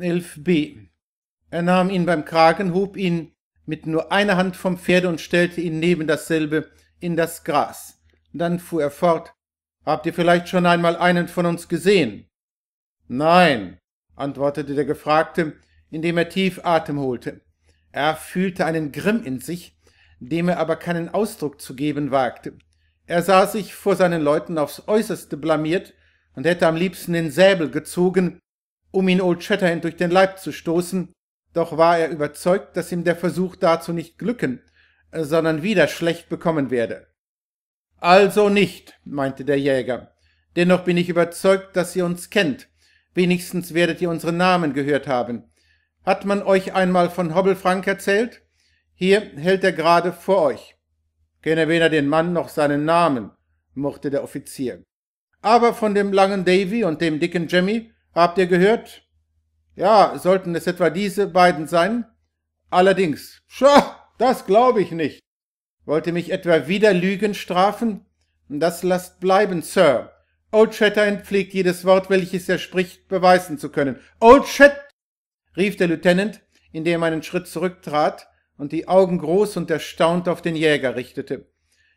11b. Er nahm ihn beim Kragen, hob ihn mit nur einer Hand vom Pferde und stellte ihn neben dasselbe in das Gras. Dann fuhr er fort. Habt ihr vielleicht schon einmal einen von uns gesehen? Nein, antwortete der Gefragte, indem er tief Atem holte. Er fühlte einen Grimm in sich, dem er aber keinen Ausdruck zu geben wagte. Er sah sich vor seinen Leuten aufs äußerste blamiert und hätte am liebsten den Säbel gezogen, um ihn Old Shatterhand durch den Leib zu stoßen, doch war er überzeugt, dass ihm der Versuch dazu nicht glücken, äh, sondern wieder schlecht bekommen werde. Also nicht, meinte der Jäger, dennoch bin ich überzeugt, dass ihr uns kennt, wenigstens werdet ihr unsere Namen gehört haben. Hat man euch einmal von Hobbelfrank erzählt? Hier hält er gerade vor euch. Kenne weder den Mann noch seinen Namen, murrte der Offizier. Aber von dem langen Davy und dem dicken Jemmy Habt ihr gehört? Ja, sollten es etwa diese beiden sein? Allerdings, scha, das glaube ich nicht. Wollt ihr mich etwa wieder Lügen strafen? Das lasst bleiben, Sir. Old Shatterhand pflegt jedes Wort, welches er spricht, beweisen zu können. Old Shat! rief der Lieutenant, indem er einen Schritt zurücktrat und die Augen groß und erstaunt auf den Jäger richtete.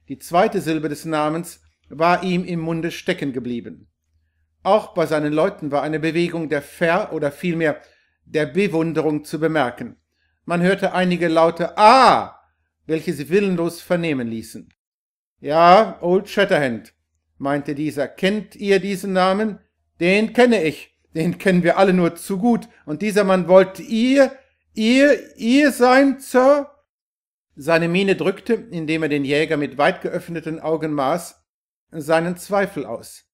Die zweite Silbe des Namens war ihm im Munde stecken geblieben. Auch bei seinen Leuten war eine Bewegung der Ver- oder vielmehr der Bewunderung zu bemerken. Man hörte einige laute Ah, welche sie willenlos vernehmen ließen. Ja, Old Shatterhand, meinte dieser, kennt ihr diesen Namen? Den kenne ich, den kennen wir alle nur zu gut, und dieser Mann wollt ihr, ihr, ihr sein, Sir? Seine Miene drückte, indem er den Jäger mit weit geöffneten Augen maß, seinen Zweifel aus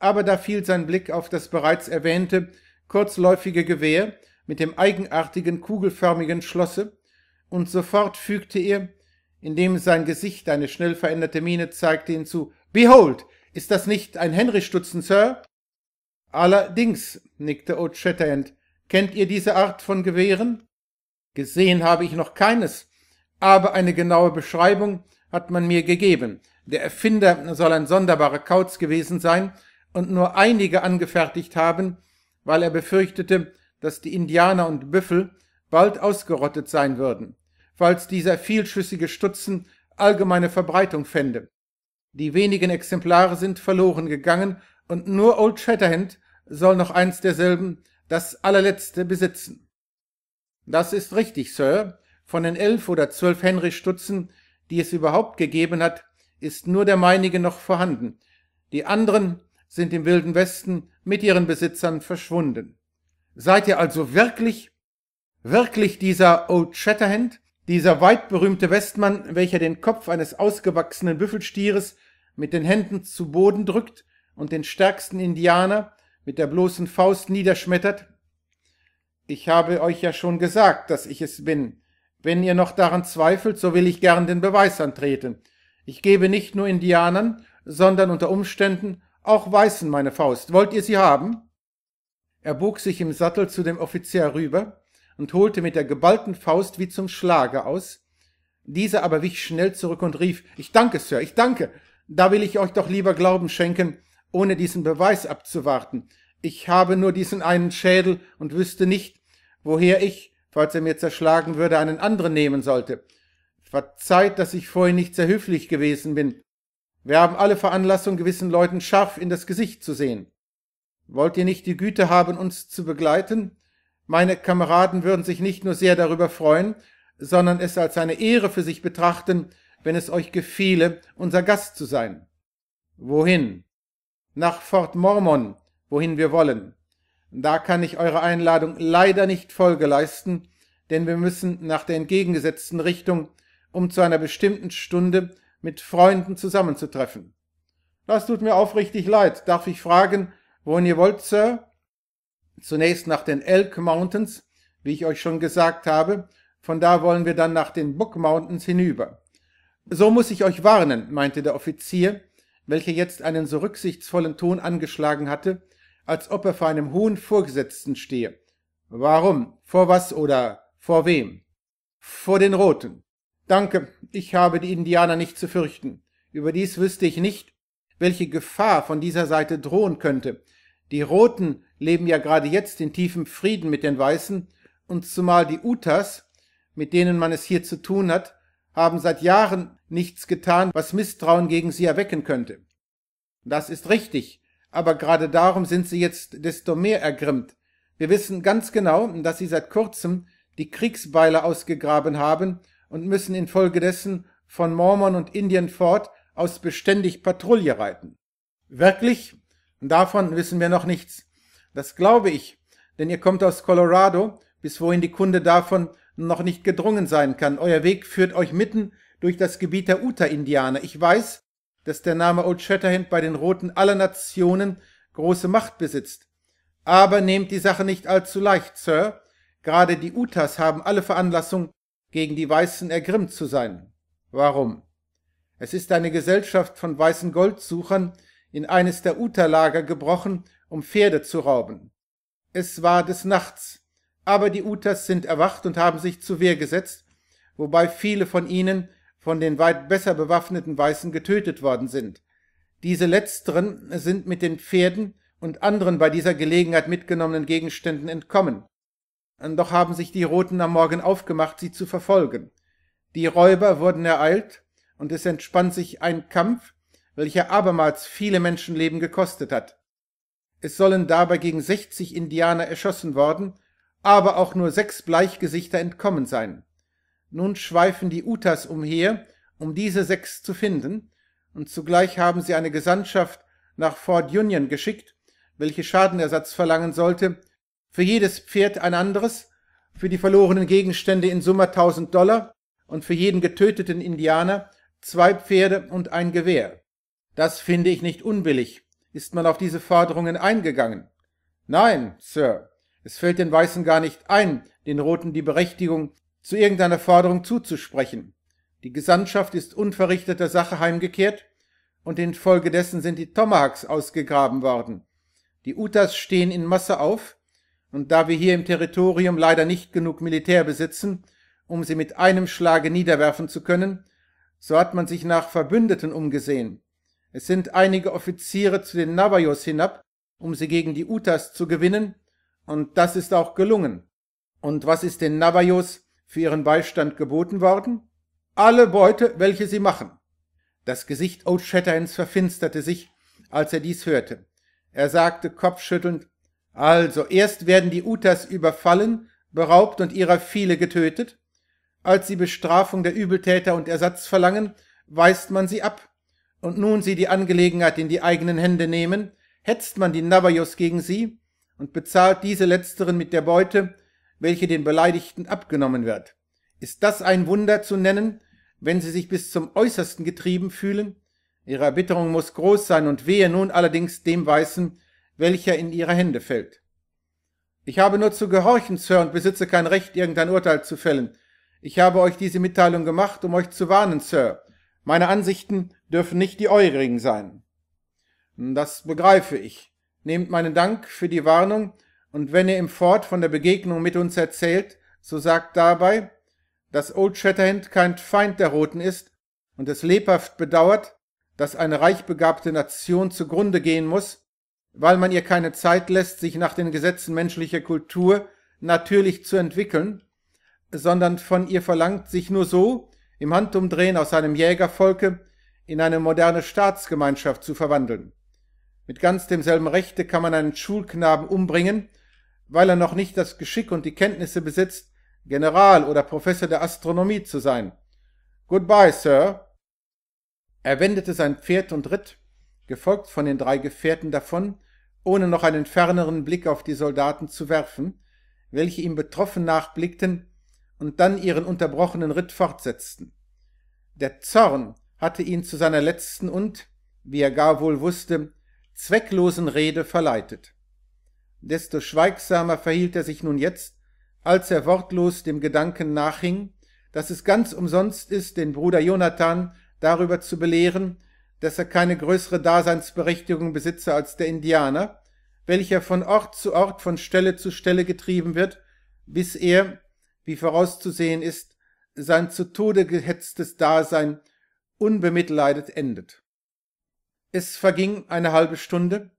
aber da fiel sein Blick auf das bereits erwähnte, kurzläufige Gewehr mit dem eigenartigen kugelförmigen Schlosse, und sofort fügte er, indem sein Gesicht eine schnell veränderte Miene zeigte, hinzu Behold, ist das nicht ein Henry-Stutzen, Sir? Allerdings, nickte Old Shatterhand, kennt ihr diese Art von Gewehren? Gesehen habe ich noch keines, aber eine genaue Beschreibung hat man mir gegeben. Der Erfinder soll ein sonderbarer Kauz gewesen sein, und nur einige angefertigt haben, weil er befürchtete, dass die Indianer und Büffel bald ausgerottet sein würden, falls dieser vielschüssige Stutzen allgemeine Verbreitung fände. Die wenigen Exemplare sind verloren gegangen und nur Old Shatterhand soll noch eins derselben, das allerletzte, besitzen. Das ist richtig, Sir. Von den elf oder zwölf Henry-Stutzen, die es überhaupt gegeben hat, ist nur der meinige noch vorhanden. Die anderen sind im Wilden Westen mit ihren Besitzern verschwunden. Seid ihr also wirklich, wirklich dieser Old Shatterhand, dieser weitberühmte Westmann, welcher den Kopf eines ausgewachsenen Büffelstieres mit den Händen zu Boden drückt und den stärksten Indianer mit der bloßen Faust niederschmettert? Ich habe euch ja schon gesagt, dass ich es bin. Wenn ihr noch daran zweifelt, so will ich gern den Beweis antreten. Ich gebe nicht nur Indianern, sondern unter Umständen auch Weißen meine Faust. Wollt ihr sie haben? Er bog sich im Sattel zu dem Offizier rüber und holte mit der geballten Faust wie zum Schlage aus. Dieser aber wich schnell zurück und rief, »Ich danke, Sir, ich danke. Da will ich euch doch lieber Glauben schenken, ohne diesen Beweis abzuwarten. Ich habe nur diesen einen Schädel und wüsste nicht, woher ich, falls er mir zerschlagen würde, einen anderen nehmen sollte. Verzeiht, dass ich vorhin nicht sehr höflich gewesen bin. Wir haben alle Veranlassung, gewissen Leuten scharf in das Gesicht zu sehen. Wollt ihr nicht die Güte haben, uns zu begleiten? Meine Kameraden würden sich nicht nur sehr darüber freuen, sondern es als eine Ehre für sich betrachten, wenn es euch gefiele, unser Gast zu sein. Wohin? Nach Fort Mormon, wohin wir wollen. Da kann ich eurer Einladung leider nicht Folge leisten, denn wir müssen nach der entgegengesetzten Richtung, um zu einer bestimmten Stunde mit Freunden zusammenzutreffen. Das tut mir aufrichtig leid. Darf ich fragen, wohin ihr wollt, Sir? Zunächst nach den Elk Mountains, wie ich euch schon gesagt habe. Von da wollen wir dann nach den Book Mountains hinüber. So muss ich euch warnen, meinte der Offizier, welcher jetzt einen so rücksichtsvollen Ton angeschlagen hatte, als ob er vor einem hohen Vorgesetzten stehe. Warum? Vor was oder vor wem? Vor den Roten. Danke, ich habe die Indianer nicht zu fürchten. Überdies wüsste ich nicht, welche Gefahr von dieser Seite drohen könnte. Die Roten leben ja gerade jetzt in tiefem Frieden mit den Weißen, und zumal die Utas, mit denen man es hier zu tun hat, haben seit Jahren nichts getan, was Misstrauen gegen sie erwecken könnte. Das ist richtig, aber gerade darum sind sie jetzt desto mehr ergrimmt. Wir wissen ganz genau, dass sie seit kurzem die Kriegsbeile ausgegraben haben und müssen infolgedessen von Mormon und Indien fort aus beständig Patrouille reiten. Wirklich? Davon wissen wir noch nichts. Das glaube ich, denn ihr kommt aus Colorado, bis wohin die Kunde davon noch nicht gedrungen sein kann. Euer Weg führt euch mitten durch das Gebiet der uta indianer Ich weiß, dass der Name Old Shatterhand bei den Roten aller Nationen große Macht besitzt. Aber nehmt die Sache nicht allzu leicht, Sir. Gerade die Utas haben alle Veranlassung, gegen die Weißen ergrimmt zu sein. Warum? Es ist eine Gesellschaft von weißen Goldsuchern in eines der Uterlager gebrochen, um Pferde zu rauben. Es war des Nachts, aber die Uters sind erwacht und haben sich zu Wehr gesetzt, wobei viele von ihnen von den weit besser bewaffneten Weißen getötet worden sind. Diese letzteren sind mit den Pferden und anderen bei dieser Gelegenheit mitgenommenen Gegenständen entkommen doch haben sich die Roten am Morgen aufgemacht, sie zu verfolgen. Die Räuber wurden ereilt, und es entspann sich ein Kampf, welcher abermals viele Menschenleben gekostet hat. Es sollen dabei gegen sechzig Indianer erschossen worden, aber auch nur sechs Bleichgesichter entkommen sein. Nun schweifen die Utas umher, um diese sechs zu finden, und zugleich haben sie eine Gesandtschaft nach Fort Union geschickt, welche Schadenersatz verlangen sollte, für jedes Pferd ein anderes, für die verlorenen Gegenstände in Summe 1000 Dollar und für jeden getöteten Indianer zwei Pferde und ein Gewehr. Das finde ich nicht unbillig. Ist man auf diese Forderungen eingegangen? Nein, Sir. Es fällt den Weißen gar nicht ein, den Roten die Berechtigung, zu irgendeiner Forderung zuzusprechen. Die Gesandtschaft ist unverrichteter Sache heimgekehrt und infolgedessen sind die Tomahawks ausgegraben worden. Die Utas stehen in Masse auf und da wir hier im Territorium leider nicht genug Militär besitzen, um sie mit einem Schlage niederwerfen zu können, so hat man sich nach Verbündeten umgesehen. Es sind einige Offiziere zu den Navajos hinab, um sie gegen die Utas zu gewinnen, und das ist auch gelungen. Und was ist den Navajos für ihren Beistand geboten worden? Alle Beute, welche sie machen. Das Gesicht Old Shatterhands verfinsterte sich, als er dies hörte. Er sagte kopfschüttelnd, also erst werden die Utas überfallen, beraubt und ihrer viele getötet. Als sie Bestrafung der Übeltäter und Ersatz verlangen, weist man sie ab. Und nun sie die Angelegenheit in die eigenen Hände nehmen, hetzt man die Navajos gegen sie und bezahlt diese letzteren mit der Beute, welche den Beleidigten abgenommen wird. Ist das ein Wunder zu nennen, wenn sie sich bis zum Äußersten getrieben fühlen? Ihre Erbitterung muss groß sein und wehe nun allerdings dem Weißen, welcher in ihre Hände fällt. Ich habe nur zu gehorchen, Sir, und besitze kein Recht, irgendein Urteil zu fällen. Ich habe euch diese Mitteilung gemacht, um euch zu warnen, Sir. Meine Ansichten dürfen nicht die eurigen sein. Das begreife ich. Nehmt meinen Dank für die Warnung, und wenn ihr im Fort von der Begegnung mit uns erzählt, so sagt dabei, dass Old Shatterhand kein Feind der Roten ist und es lebhaft bedauert, dass eine reichbegabte Nation zugrunde gehen muss, weil man ihr keine Zeit lässt, sich nach den Gesetzen menschlicher Kultur natürlich zu entwickeln, sondern von ihr verlangt, sich nur so im Handumdrehen aus einem Jägervolke in eine moderne Staatsgemeinschaft zu verwandeln. Mit ganz demselben Rechte kann man einen Schulknaben umbringen, weil er noch nicht das Geschick und die Kenntnisse besitzt, General oder Professor der Astronomie zu sein. Goodbye, Sir. Er wendete sein Pferd und ritt, gefolgt von den drei Gefährten davon, ohne noch einen ferneren Blick auf die Soldaten zu werfen, welche ihm betroffen nachblickten und dann ihren unterbrochenen Ritt fortsetzten. Der Zorn hatte ihn zu seiner letzten und, wie er gar wohl wusste, zwecklosen Rede verleitet. Desto schweigsamer verhielt er sich nun jetzt, als er wortlos dem Gedanken nachhing, dass es ganz umsonst ist, den Bruder Jonathan darüber zu belehren, dass er keine größere Daseinsberechtigung besitze als der Indianer, welcher von Ort zu Ort, von Stelle zu Stelle getrieben wird, bis er, wie vorauszusehen ist, sein zu Tode gehetztes Dasein unbemitleidet endet. Es verging eine halbe Stunde,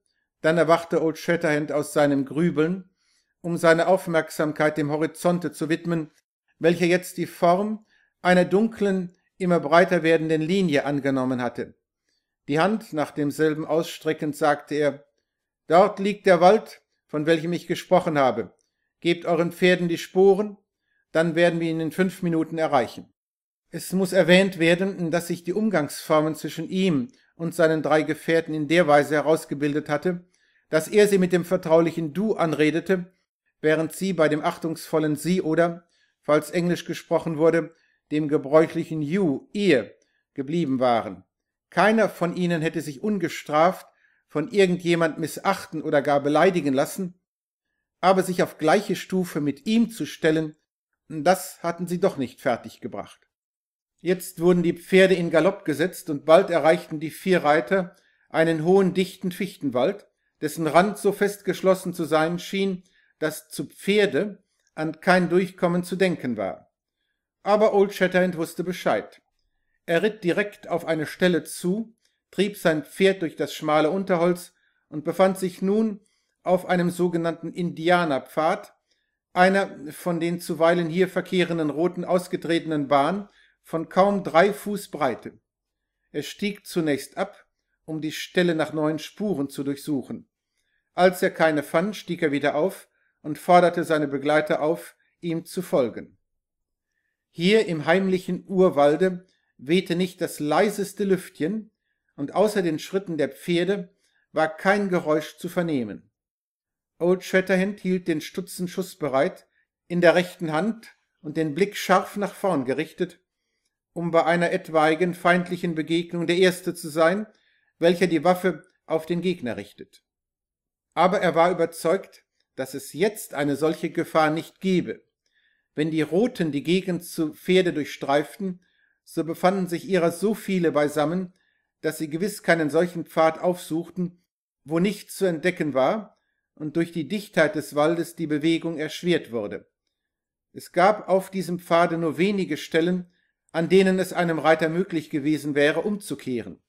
dann erwachte Old Shatterhand aus seinem Grübeln, um seine Aufmerksamkeit dem Horizonte zu widmen, welcher jetzt die Form einer dunklen, immer breiter werdenden Linie angenommen hatte. Die Hand nach demselben ausstreckend sagte er Dort liegt der Wald, von welchem ich gesprochen habe. Gebt euren Pferden die Sporen, dann werden wir ihn in fünf Minuten erreichen. Es muss erwähnt werden, dass sich die Umgangsformen zwischen ihm und seinen drei Gefährten in der Weise herausgebildet hatte, dass er sie mit dem vertraulichen Du anredete, während sie bei dem achtungsvollen Sie oder, falls Englisch gesprochen wurde, dem gebräuchlichen You, ihr, geblieben waren. Keiner von ihnen hätte sich ungestraft von irgendjemand missachten oder gar beleidigen lassen, aber sich auf gleiche Stufe mit ihm zu stellen, das hatten sie doch nicht fertiggebracht. Jetzt wurden die Pferde in Galopp gesetzt, und bald erreichten die vier Reiter einen hohen, dichten Fichtenwald, dessen Rand so fest geschlossen zu sein schien, dass zu Pferde an kein Durchkommen zu denken war. Aber Old Shatterhand wusste Bescheid. Er ritt direkt auf eine Stelle zu, trieb sein Pferd durch das schmale Unterholz und befand sich nun auf einem sogenannten Indianerpfad, einer von den zuweilen hier verkehrenden roten ausgetretenen Bahn von kaum drei Fuß Breite. Er stieg zunächst ab, um die Stelle nach neuen Spuren zu durchsuchen. Als er keine fand, stieg er wieder auf und forderte seine Begleiter auf, ihm zu folgen. Hier im heimlichen Urwalde wehte nicht das leiseste Lüftchen, und außer den Schritten der Pferde war kein Geräusch zu vernehmen. Old Shatterhand hielt den Stutzen schussbereit, in der rechten Hand und den Blick scharf nach vorn gerichtet, um bei einer etwaigen feindlichen Begegnung der Erste zu sein, welcher die Waffe auf den Gegner richtet. Aber er war überzeugt, dass es jetzt eine solche Gefahr nicht gebe. Wenn die Roten die Gegend zu Pferde durchstreiften, so befanden sich ihrer so viele beisammen, dass sie gewiss keinen solchen Pfad aufsuchten, wo nichts zu entdecken war und durch die Dichtheit des Waldes die Bewegung erschwert wurde. Es gab auf diesem Pfade nur wenige Stellen, an denen es einem Reiter möglich gewesen wäre, umzukehren.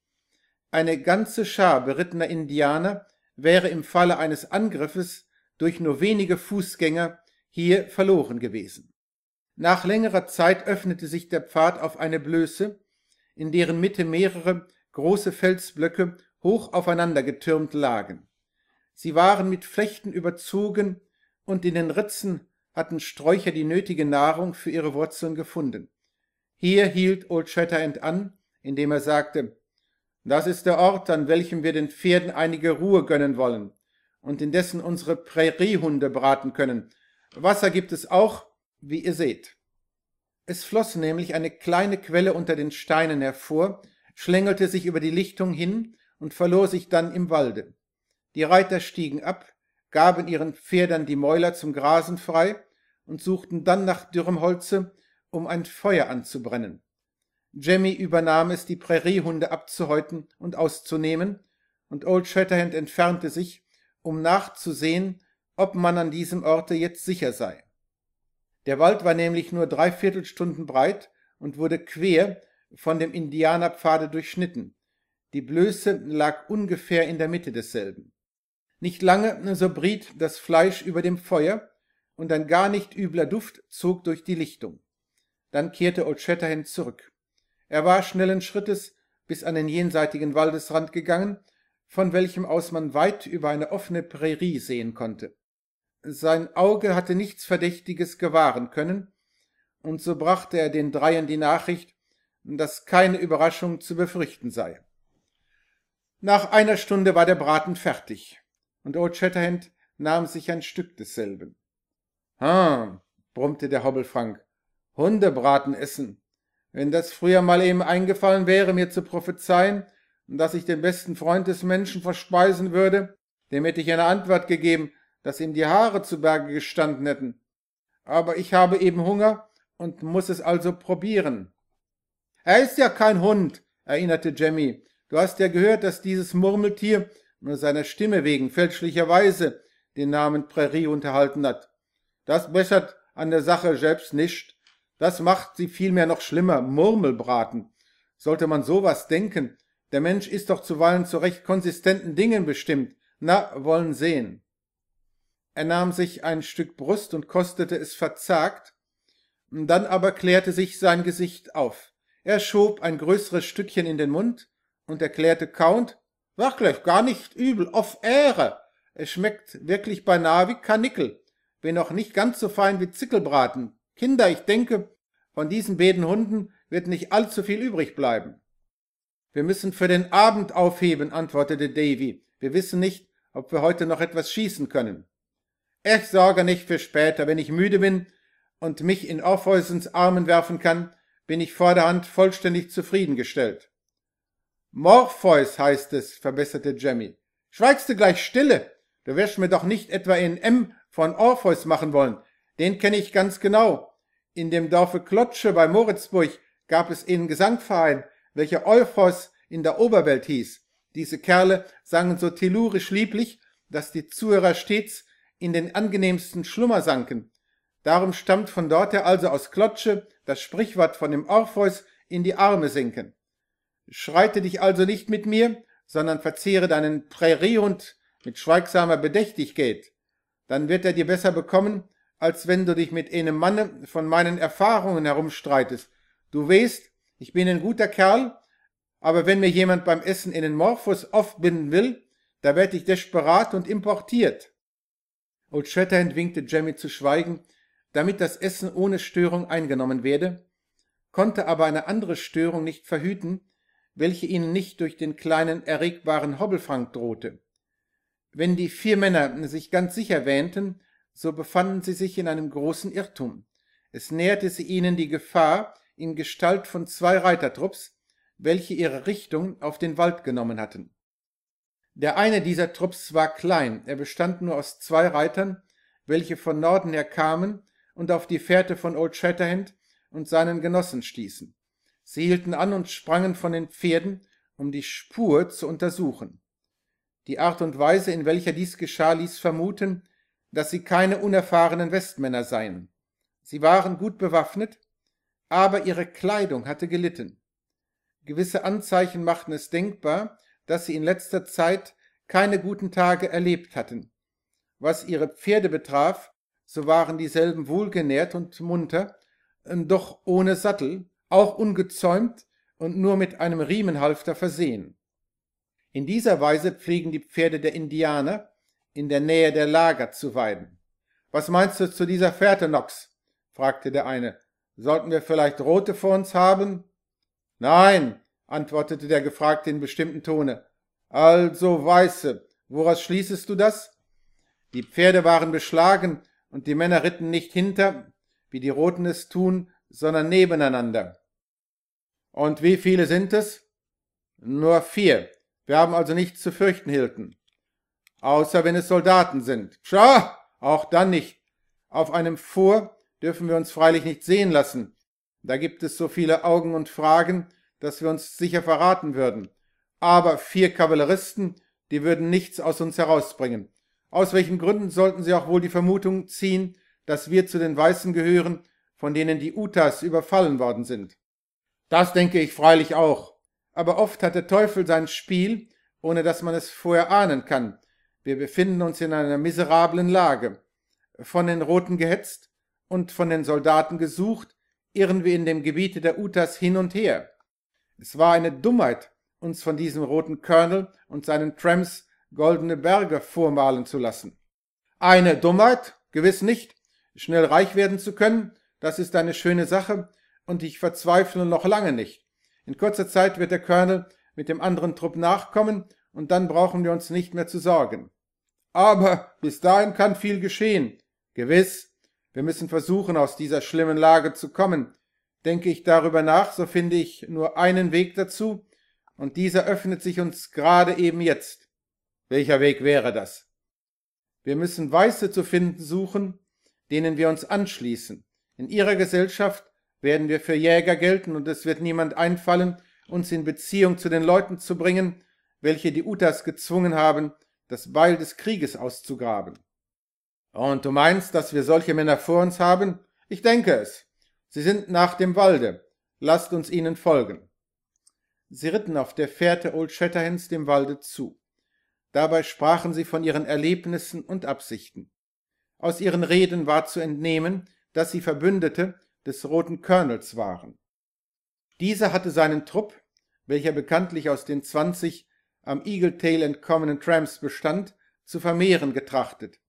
Eine ganze Schar berittener Indianer wäre im Falle eines Angriffes durch nur wenige Fußgänger hier verloren gewesen. Nach längerer Zeit öffnete sich der Pfad auf eine Blöße, in deren Mitte mehrere große Felsblöcke hoch aufeinander getürmt lagen. Sie waren mit Flechten überzogen, und in den Ritzen hatten Sträucher die nötige Nahrung für ihre Wurzeln gefunden. Hier hielt Old Shatterhand an, indem er sagte, das ist der Ort, an welchem wir den Pferden einige Ruhe gönnen wollen und indessen unsere Präriehunde braten können. Wasser gibt es auch, wie ihr seht. Es floss nämlich eine kleine Quelle unter den Steinen hervor, schlängelte sich über die Lichtung hin und verlor sich dann im Walde. Die Reiter stiegen ab, gaben ihren Pferdern die Mäuler zum Grasen frei und suchten dann nach dürrem Holze, um ein Feuer anzubrennen. Jemmy übernahm es, die Präriehunde abzuhäuten und auszunehmen, und Old Shatterhand entfernte sich, um nachzusehen, ob man an diesem Orte jetzt sicher sei. Der Wald war nämlich nur drei Viertelstunden breit und wurde quer von dem Indianerpfade durchschnitten. Die Blöße lag ungefähr in der Mitte desselben. Nicht lange so briet das Fleisch über dem Feuer, und ein gar nicht übler Duft zog durch die Lichtung. Dann kehrte Old Shatterhand zurück. Er war schnellen Schrittes bis an den jenseitigen Waldesrand gegangen, von welchem aus man weit über eine offene Prärie sehen konnte. Sein Auge hatte nichts Verdächtiges gewahren können, und so brachte er den Dreien die Nachricht, dass keine Überraschung zu befürchten sei. Nach einer Stunde war der Braten fertig, und Old Shatterhand nahm sich ein Stück desselben. Hm, brummte der Hobbelfrank, Hundebraten essen. Wenn das früher mal eben eingefallen wäre, mir zu prophezeien, dass ich den besten Freund des Menschen verspeisen würde, dem hätte ich eine Antwort gegeben, dass ihm die Haare zu Berge gestanden hätten. Aber ich habe eben Hunger und muss es also probieren. Er ist ja kein Hund, erinnerte Jemmy. Du hast ja gehört, dass dieses Murmeltier nur seiner Stimme wegen fälschlicherweise den Namen Prärie unterhalten hat. Das bessert an der Sache selbst nicht. Das macht sie vielmehr noch schlimmer, Murmelbraten. Sollte man sowas denken? Der Mensch ist doch zuweilen zu recht konsistenten Dingen bestimmt. Na, wollen sehen. Er nahm sich ein Stück Brust und kostete es verzagt, dann aber klärte sich sein Gesicht auf. Er schob ein größeres Stückchen in den Mund und erklärte kauend, wirklich gar nicht übel, auf Ehre. Es schmeckt wirklich beinahe wie Karnickel, wenn auch nicht ganz so fein wie Zickelbraten. Kinder, ich denke, von diesen beiden Hunden wird nicht allzu viel übrig bleiben. Wir müssen für den Abend aufheben, antwortete Davy. Wir wissen nicht, ob wir heute noch etwas schießen können. Ich sorge nicht für später, wenn ich müde bin und mich in Orpheusens Armen werfen kann, bin ich vorderhand vollständig zufriedengestellt. Morpheus heißt es, verbesserte Jemmy. Schweigst du gleich stille? Du wirst mir doch nicht etwa in M von Orpheus machen wollen. Den kenne ich ganz genau. In dem Dorfe Klotsche bei Moritzburg gab es einen Gesangverein, welcher Orpheus in der Oberwelt hieß. Diese Kerle sangen so tellurisch lieblich, dass die Zuhörer stets in den angenehmsten Schlummer sanken. Darum stammt von dort her also aus Klotsche das Sprichwort von dem Orpheus in die Arme sinken. Schreite dich also nicht mit mir, sondern verzehre deinen Präriehund mit schweigsamer Bedächtigkeit. Dann wird er dir besser bekommen, als wenn du dich mit einem Manne von meinen Erfahrungen herumstreitest. Du weißt, ich bin ein guter Kerl, aber wenn mir jemand beim Essen in den Morphus aufbinden will, da werd ich desperat und importiert. Old Shatterhand winkte Jemmy zu schweigen, damit das Essen ohne Störung eingenommen werde, konnte aber eine andere Störung nicht verhüten, welche ihnen nicht durch den kleinen erregbaren Hobbelfrank drohte. Wenn die vier Männer sich ganz sicher wähnten, so befanden sie sich in einem großen Irrtum. Es näherte sie ihnen die Gefahr in Gestalt von zwei Reitertrupps, welche ihre Richtung auf den Wald genommen hatten. Der eine dieser Trupps war klein, er bestand nur aus zwei Reitern, welche von Norden her kamen und auf die Fährte von Old Shatterhand und seinen Genossen stießen. Sie hielten an und sprangen von den Pferden, um die Spur zu untersuchen. Die Art und Weise, in welcher dies geschah, ließ vermuten, dass sie keine unerfahrenen Westmänner seien. Sie waren gut bewaffnet, aber ihre Kleidung hatte gelitten. Gewisse Anzeichen machten es denkbar, dass sie in letzter Zeit keine guten Tage erlebt hatten. Was ihre Pferde betraf, so waren dieselben wohlgenährt und munter, ähm, doch ohne Sattel, auch ungezäumt und nur mit einem Riemenhalfter versehen. In dieser Weise pflegen die Pferde der Indianer, in der Nähe der Lager zu weiden. Was meinst du zu dieser Fährte, Nox? fragte der eine. Sollten wir vielleicht rote vor uns haben? Nein, antwortete der Gefragte in bestimmten Tone. Also Weiße, woraus schließest du das? Die Pferde waren beschlagen, und die Männer ritten nicht hinter, wie die Roten es tun, sondern nebeneinander. Und wie viele sind es? Nur vier. Wir haben also nichts zu fürchten, Hilton. Außer wenn es Soldaten sind. Tja, auch dann nicht. Auf einem Fuhr dürfen wir uns freilich nicht sehen lassen. Da gibt es so viele Augen und Fragen, dass wir uns sicher verraten würden. Aber vier Kavalleristen, die würden nichts aus uns herausbringen. Aus welchen Gründen sollten sie auch wohl die Vermutung ziehen, dass wir zu den Weißen gehören, von denen die Utas überfallen worden sind? Das denke ich freilich auch. Aber oft hat der Teufel sein Spiel, ohne dass man es vorher ahnen kann. Wir befinden uns in einer miserablen Lage. Von den Roten gehetzt und von den Soldaten gesucht, irren wir in dem Gebiete der Utas hin und her. Es war eine Dummheit, uns von diesem roten Colonel und seinen Trams goldene Berge vormalen zu lassen. Eine Dummheit? Gewiss nicht. Schnell reich werden zu können, das ist eine schöne Sache, und ich verzweifle noch lange nicht. In kurzer Zeit wird der Colonel mit dem anderen Trupp nachkommen, und dann brauchen wir uns nicht mehr zu sorgen. Aber bis dahin kann viel geschehen. Gewiss, wir müssen versuchen, aus dieser schlimmen Lage zu kommen, Denke ich darüber nach, so finde ich nur einen Weg dazu, und dieser öffnet sich uns gerade eben jetzt. Welcher Weg wäre das? Wir müssen Weiße zu finden suchen, denen wir uns anschließen. In ihrer Gesellschaft werden wir für Jäger gelten, und es wird niemand einfallen, uns in Beziehung zu den Leuten zu bringen, welche die Utas gezwungen haben, das Beil des Krieges auszugraben. Und du meinst, dass wir solche Männer vor uns haben? Ich denke es. Sie sind nach dem Walde, lasst uns ihnen folgen. Sie ritten auf der Fährte Old Shatterhands dem Walde zu. Dabei sprachen sie von ihren Erlebnissen und Absichten. Aus ihren Reden war zu entnehmen, dass sie Verbündete des Roten Colonels waren. Dieser hatte seinen Trupp, welcher bekanntlich aus den zwanzig am Eagle Tail entkommenen Tramps bestand, zu vermehren getrachtet.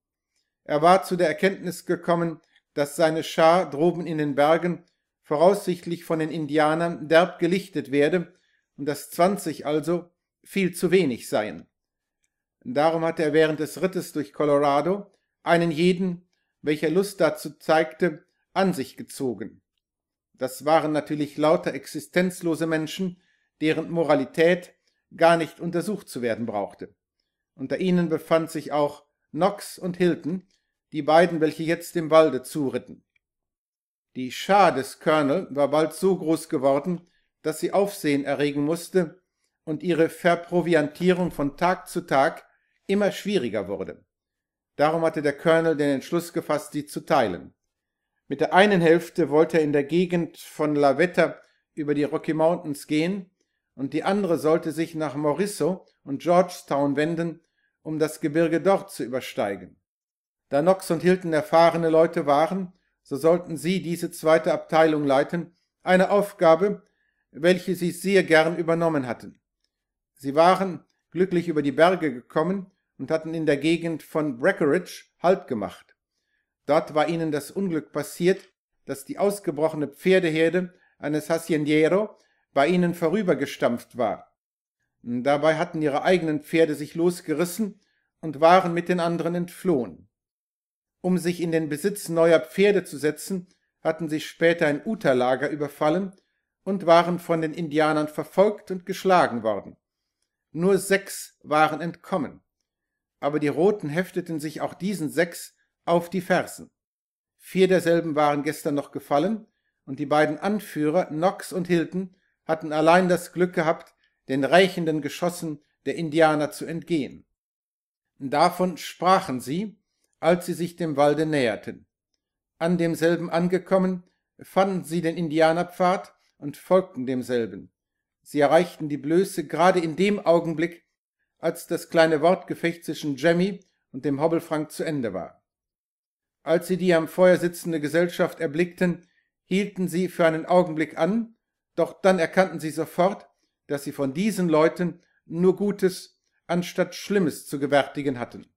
Er war zu der Erkenntnis gekommen, dass seine Schar droben in den Bergen voraussichtlich von den Indianern derb gelichtet werde und dass zwanzig also viel zu wenig seien. Darum hatte er während des Rittes durch Colorado einen jeden, welcher Lust dazu zeigte, an sich gezogen. Das waren natürlich lauter existenzlose Menschen, deren Moralität gar nicht untersucht zu werden brauchte. Unter ihnen befand sich auch Knox und Hilton, die beiden, welche jetzt im Walde zuritten. Die Schar des Colonel war bald so groß geworden, dass sie Aufsehen erregen musste und ihre Verproviantierung von Tag zu Tag immer schwieriger wurde. Darum hatte der Colonel den Entschluss gefasst, sie zu teilen. Mit der einen Hälfte wollte er in der Gegend von La Lavetta über die Rocky Mountains gehen und die andere sollte sich nach Morisso und Georgetown wenden, um das Gebirge dort zu übersteigen. Da Knox und Hilton erfahrene Leute waren, so sollten sie diese zweite Abteilung leiten, eine Aufgabe, welche sie sehr gern übernommen hatten. Sie waren glücklich über die Berge gekommen und hatten in der Gegend von Breckeridge Halt gemacht. Dort war ihnen das Unglück passiert, dass die ausgebrochene Pferdeherde eines Haciendiero bei ihnen vorübergestampft war. Dabei hatten ihre eigenen Pferde sich losgerissen und waren mit den anderen entflohen. Um sich in den Besitz neuer Pferde zu setzen, hatten sie später ein Utah-Lager überfallen und waren von den Indianern verfolgt und geschlagen worden. Nur sechs waren entkommen, aber die Roten hefteten sich auch diesen sechs auf die Fersen. Vier derselben waren gestern noch gefallen, und die beiden Anführer, Knox und Hilton, hatten allein das Glück gehabt, den reichenden Geschossen der Indianer zu entgehen. Davon sprachen sie, als sie sich dem Walde näherten. An demselben angekommen, fanden sie den Indianerpfad und folgten demselben. Sie erreichten die Blöße gerade in dem Augenblick, als das kleine Wortgefecht zwischen Jemmy und dem Hobbelfrank zu Ende war. Als sie die am Feuer sitzende Gesellschaft erblickten, hielten sie für einen Augenblick an, doch dann erkannten sie sofort, dass sie von diesen Leuten nur Gutes anstatt Schlimmes zu gewärtigen hatten.